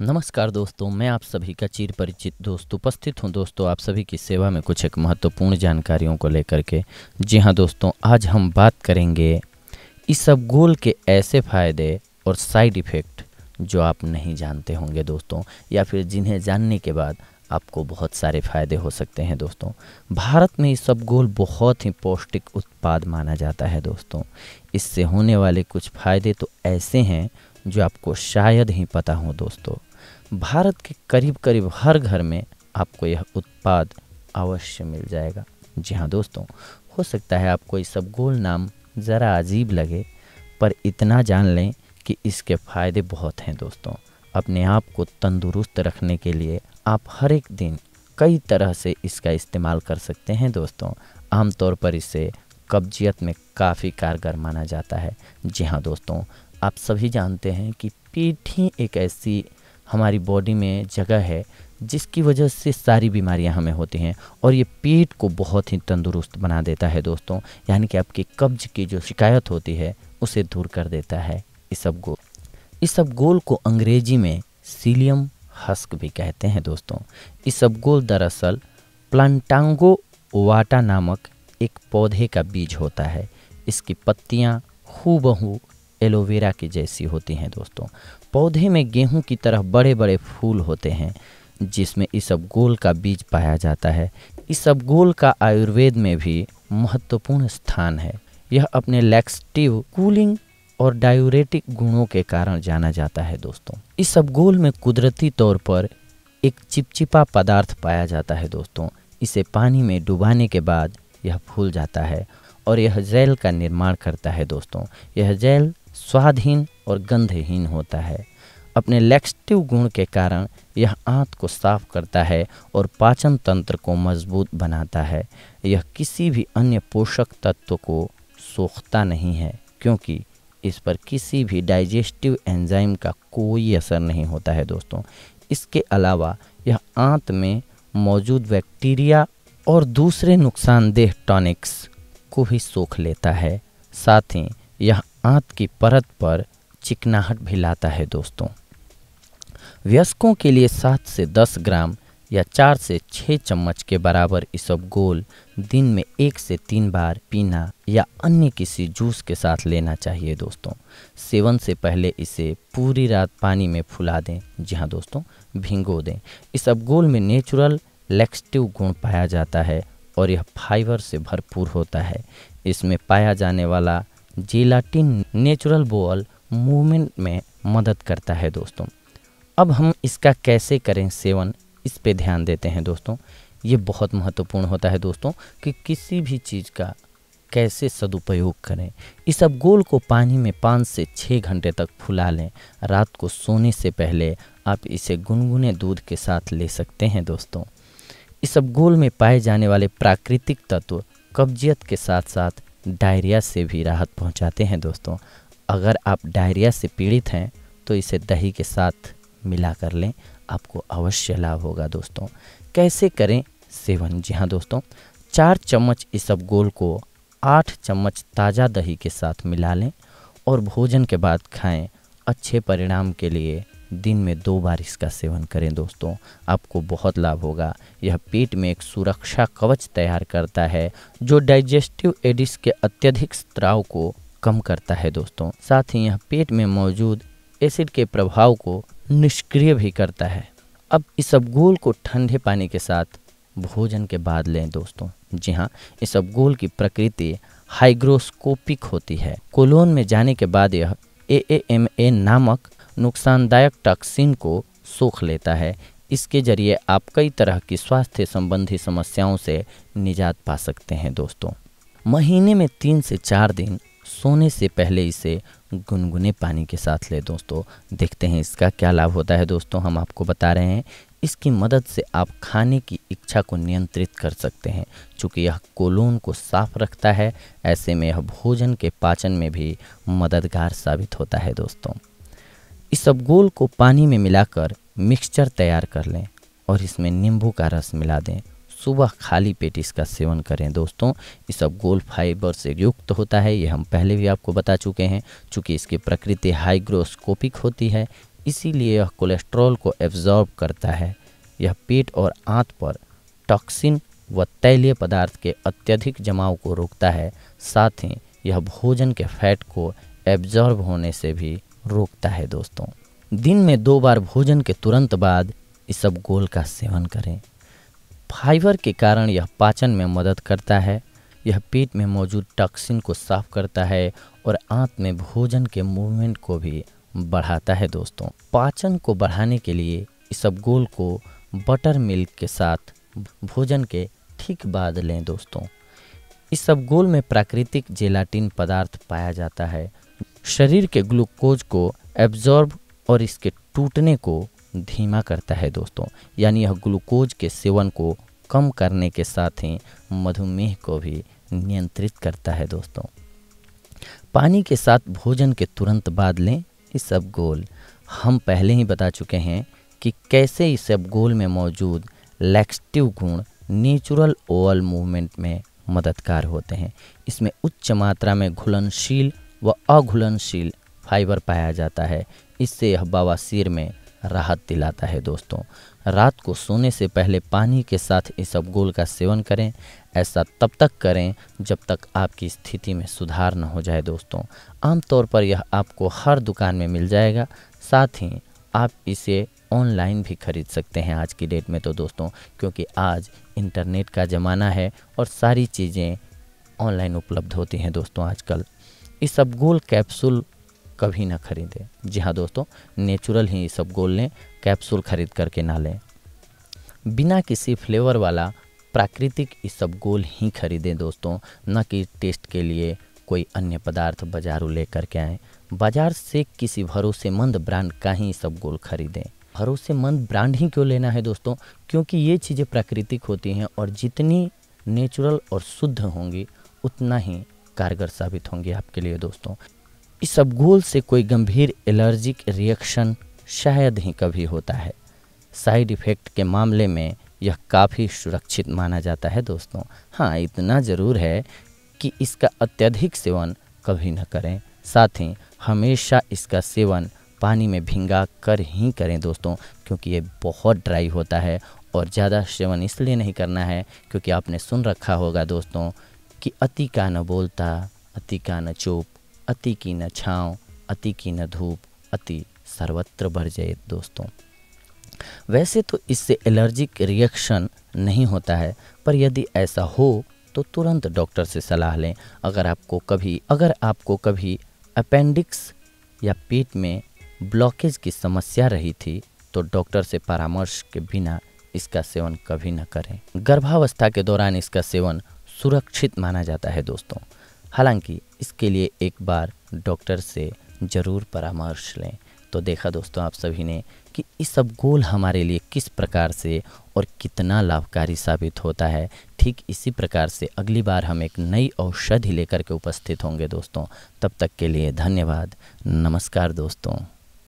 नमस्कार दोस्तों मैं आप सभी का चिर परिचित दोस्त उपस्थित हूं दोस्तों आप सभी की सेवा में कुछ एक महत्वपूर्ण जानकारियों को लेकर के जी हां दोस्तों आज हम बात करेंगे इस सब गोल के ऐसे फ़ायदे और साइड इफ़ेक्ट जो आप नहीं जानते होंगे दोस्तों या फिर जिन्हें जानने के बाद आपको बहुत सारे फ़ायदे हो सकते हैं दोस्तों भारत में सब गोल बहुत ही पौष्टिक उत्पाद माना जाता है दोस्तों इससे होने वाले कुछ फ़ायदे तो ऐसे हैं जो आपको शायद ही पता हो दोस्तों भारत के करीब करीब हर घर में आपको यह उत्पाद अवश्य मिल जाएगा जी हाँ दोस्तों हो सकता है आपको सब गोल नाम ज़रा अजीब लगे पर इतना जान लें कि इसके फ़ायदे बहुत हैं दोस्तों अपने आप को तंदुरुस्त रखने के लिए आप हर एक दिन कई तरह से इसका इस्तेमाल कर सकते हैं दोस्तों आमतौर पर इसे कब्जियत में काफ़ी कारगर माना जाता है जी हाँ दोस्तों आप सभी जानते हैं कि पीठी एक ऐसी हमारी बॉडी में जगह है जिसकी वजह से सारी बीमारियां हमें होती हैं और ये पेट को बहुत ही तंदुरुस्त बना देता है दोस्तों यानी कि आपके कब्ज की जो शिकायत होती है उसे दूर कर देता है सब गोल इस सब गोल को अंग्रेजी में सीलियम हस्क भी कहते हैं दोस्तों सब गोल दरअसल प्लांटांगो वाटा नामक एक पौधे का बीज होता है इसकी पत्तियाँ हूबहू एलोवेरा की जैसी होती हैं दोस्तों पौधे में गेहूं की तरह बड़े बड़े फूल होते हैं जिसमें इस गोल का बीज पाया जाता है इस गोल का आयुर्वेद में भी महत्वपूर्ण स्थान है यह अपने लैक्सटिव कूलिंग और डायूरेटिक गुणों के कारण जाना जाता है दोस्तों इस गोल में कुदरती तौर पर एक चिपचिपा पदार्थ पाया जाता है दोस्तों इसे पानी में डुबाने के बाद यह फूल जाता है और यह जैल का निर्माण करता है दोस्तों यह जैल स्वादहीन और गंधहीन होता है अपने लैक्सटिव गुण के कारण यह आंत को साफ करता है और पाचन तंत्र को मजबूत बनाता है यह किसी भी अन्य पोषक तत्व को सोखता नहीं है क्योंकि इस पर किसी भी डाइजेस्टिव एंजाइम का कोई असर नहीं होता है दोस्तों इसके अलावा यह आंत में मौजूद बैक्टीरिया और दूसरे नुकसानदेह टॉनिक्स को भी सोख लेता है साथ ही यह आंत की परत पर चिकनाहट भी लाता है दोस्तों व्यस्कों के लिए सात से दस ग्राम या चार से छः चम्मच के बराबर इस गोल दिन में एक से तीन बार पीना या अन्य किसी जूस के साथ लेना चाहिए दोस्तों सेवन से पहले इसे पूरी रात पानी में फुला दें जी हाँ दोस्तों भिंगो दें इस गोल में नेचुरल लेक्सटिव गुण पाया जाता है और यह फाइबर से भरपूर होता है इसमें पाया जाने वाला जेलाटिन नेचुरल बोअल मूवमेंट में मदद करता है दोस्तों अब हम इसका कैसे करें सेवन इस पे ध्यान देते हैं दोस्तों ये बहुत महत्वपूर्ण होता है दोस्तों कि किसी भी चीज़ का कैसे सदुपयोग करें इस अब गोल को पानी में पाँच से छः घंटे तक फुला लें रात को सोने से पहले आप इसे गुनगुने दूध के साथ ले सकते हैं दोस्तों इस गोल में पाए जाने वाले प्राकृतिक तत्व कब्जियत के साथ साथ डायरिया से भी राहत पहुंचाते हैं दोस्तों अगर आप डायरिया से पीड़ित हैं तो इसे दही के साथ मिला कर लें आपको अवश्य लाभ होगा दोस्तों कैसे करें सेवन जी हाँ दोस्तों चार चम्मच इस गोल को आठ चम्मच ताज़ा दही के साथ मिला लें और भोजन के बाद खाएं अच्छे परिणाम के लिए दिन में दो बार इसका सेवन करें दोस्तों आपको बहुत लाभ होगा यह पेट में एक सुरक्षा कवच तैयार करता है जो डाइजेस्टिव एडिस के अत्यधिक स्त्राव को कम करता है दोस्तों साथ ही यह पेट में मौजूद एसिड के प्रभाव को निष्क्रिय भी करता है अब इस अबगोल को ठंडे पानी के साथ भोजन के बाद लें दोस्तों जी हाँ इस अबगोल की प्रकृति हाइग्रोस्कोपिक होती है कोलोन में जाने के बाद यह ए एम ए नामक नुकसानदायक टॉक्सिन को सोख लेता है इसके जरिए आप कई तरह की स्वास्थ्य संबंधी समस्याओं से निजात पा सकते हैं दोस्तों महीने में तीन से चार दिन सोने से पहले इसे गुनगुने पानी के साथ ले दोस्तों देखते हैं इसका क्या लाभ होता है दोस्तों हम आपको बता रहे हैं इसकी मदद से आप खाने की इच्छा को नियंत्रित कर सकते हैं क्योंकि यह कोलोन को साफ रखता है ऐसे में यह भोजन के पाचन में भी मददगार साबित होता है दोस्तों इस गोल को पानी में मिलाकर मिक्सचर तैयार कर लें और इसमें नींबू का रस मिला दें सुबह खाली पेट इसका सेवन करें दोस्तों ये सब गोल फाइबर से युक्त होता है ये हम पहले भी आपको बता चुके हैं चूँकि इसकी प्रकृति हाइग्रोस्कोपिक होती है इसीलिए यह कोलेस्ट्रॉल को एब्जॉर्ब करता है यह पेट और आंत पर टॉक्सिन व तैलीय पदार्थ के अत्यधिक जमाव को रोकता है साथ ही यह भोजन के फैट को एब्जॉर्ब होने से भी रोकता है दोस्तों दिन में दो बार भोजन के तुरंत बाद इस सब गोल का सेवन करें फाइबर के कारण यह पाचन में मदद करता है यह पेट में मौजूद टॉक्सिन को साफ करता है और आंत में भोजन के मूवमेंट को भी बढ़ाता है दोस्तों पाचन को बढ़ाने के लिए इस गोल को बटर मिल्क के साथ भोजन के ठीक बाद लें दोस्तों इस गोल में प्राकृतिक जेलाटिन पदार्थ पाया जाता है शरीर के ग्लूकोज को एब्जॉर्ब और इसके टूटने को धीमा करता है दोस्तों यानी यह ग्लूकोज के सेवन को कम करने के साथ ही मधुमेह को भी नियंत्रित करता है दोस्तों पानी के साथ भोजन के तुरंत बाद लें इस गोल हम पहले ही बता चुके हैं कि कैसे इस गोल में मौजूद लैक्सटिव गुण नेचुरल ओवल मूवमेंट में मददगार होते हैं इसमें उच्च मात्रा में घुलनशील व अघुलनशील फाइबर पाया जाता है इससे यह बवासीर में राहत दिलाता है दोस्तों रात को सोने से पहले पानी के साथ इस अबगोल का सेवन करें ऐसा तब तक करें जब तक आपकी स्थिति में सुधार न हो जाए दोस्तों आमतौर पर यह आपको हर दुकान में मिल जाएगा साथ ही आप इसे ऑनलाइन भी खरीद सकते हैं आज की डेट में तो दोस्तों क्योंकि आज इंटरनेट का ज़माना है और सारी चीज़ें ऑनलाइन उपलब्ध होती हैं दोस्तों आजकल इस अबगोल कैप्सूल कभी ना खरीदें जी हाँ दोस्तों नेचुरल ही सब गोल लें कैप्सूल खरीद करके ना लें बिना किसी फ्लेवर वाला प्राकृतिक सब गोल ही खरीदें दोस्तों न कि टेस्ट के लिए कोई अन्य पदार्थ बाजारों लेकर के आएँ बाजार से किसी भरोसेमंद ब्रांड का ही सब गोल खरीदें भरोसेमंद ब्रांड ही क्यों लेना है दोस्तों क्योंकि ये चीज़ें प्राकृतिक होती हैं और जितनी नेचुरल और शुद्ध होंगी उतना ही कारगर साबित होंगी आपके लिए दोस्तों इस अपघोल से कोई गंभीर एलर्जिक रिएक्शन शायद ही कभी होता है साइड इफ़ेक्ट के मामले में यह काफ़ी सुरक्षित माना जाता है दोस्तों हाँ इतना ज़रूर है कि इसका अत्यधिक सेवन कभी न करें साथ ही हमेशा इसका सेवन पानी में भिंगा कर ही करें दोस्तों क्योंकि ये बहुत ड्राई होता है और ज़्यादा सेवन इसलिए नहीं करना है क्योंकि आपने सुन रखा होगा दोस्तों कि अति का न बोलता अति का न चुप अति की न छाँव अति की न धूप अति सर्वत्र भर जाए दोस्तों वैसे तो इससे एलर्जिक रिएक्शन नहीं होता है पर यदि ऐसा हो तो तुरंत डॉक्टर से सलाह लें अगर आपको कभी अगर आपको कभी अपेंडिक्स या पेट में ब्लॉकेज की समस्या रही थी तो डॉक्टर से परामर्श के बिना इसका सेवन कभी न करें गर्भावस्था के दौरान इसका सेवन सुरक्षित माना जाता है दोस्तों हालांकि इसके लिए एक बार डॉक्टर से ज़रूर परामर्श लें तो देखा दोस्तों आप सभी ने कि इस सब गोल हमारे लिए किस प्रकार से और कितना लाभकारी साबित होता है ठीक इसी प्रकार से अगली बार हम एक नई औषधि लेकर के उपस्थित होंगे दोस्तों तब तक के लिए धन्यवाद नमस्कार दोस्तों